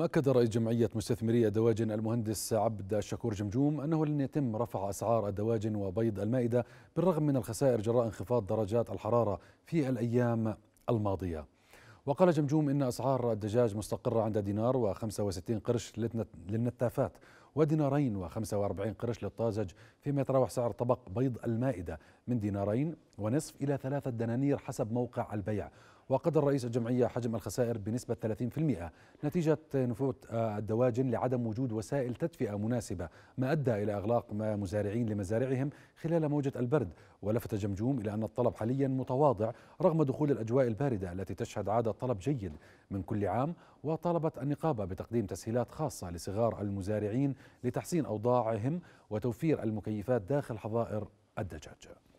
أكد رئيس جمعية مستثمري الدواجن المهندس عبد الشكور جمجوم أنه لن يتم رفع أسعار الدواجن وبيض المائدة بالرغم من الخسائر جراء انخفاض درجات الحرارة في الأيام الماضية وقال جمجوم إن أسعار الدجاج مستقرة عند دينار و65 قرش للنتافات ودينارين و45 قرش للطازج فيما يتراوح سعر طبق بيض المائدة من دينارين ونصف إلى ثلاثة دنانير حسب موقع البيع وقدر رئيس الجمعية حجم الخسائر بنسبة 30% نتيجة نفوت آه، الدواجن لعدم وجود وسائل تدفئة مناسبة ما أدى إلى إغلاق مزارعين لمزارعهم خلال موجة البرد ولفت جمجوم إلى أن الطلب حاليا متواضع رغم دخول الأجواء الباردة التي تشهد عادة طلب جيد من كل عام وطالبت النقابة بتقديم تسهيلات خاصة لصغار المزارعين لتحسين أوضاعهم وتوفير المكيفات داخل حظائر الدجاج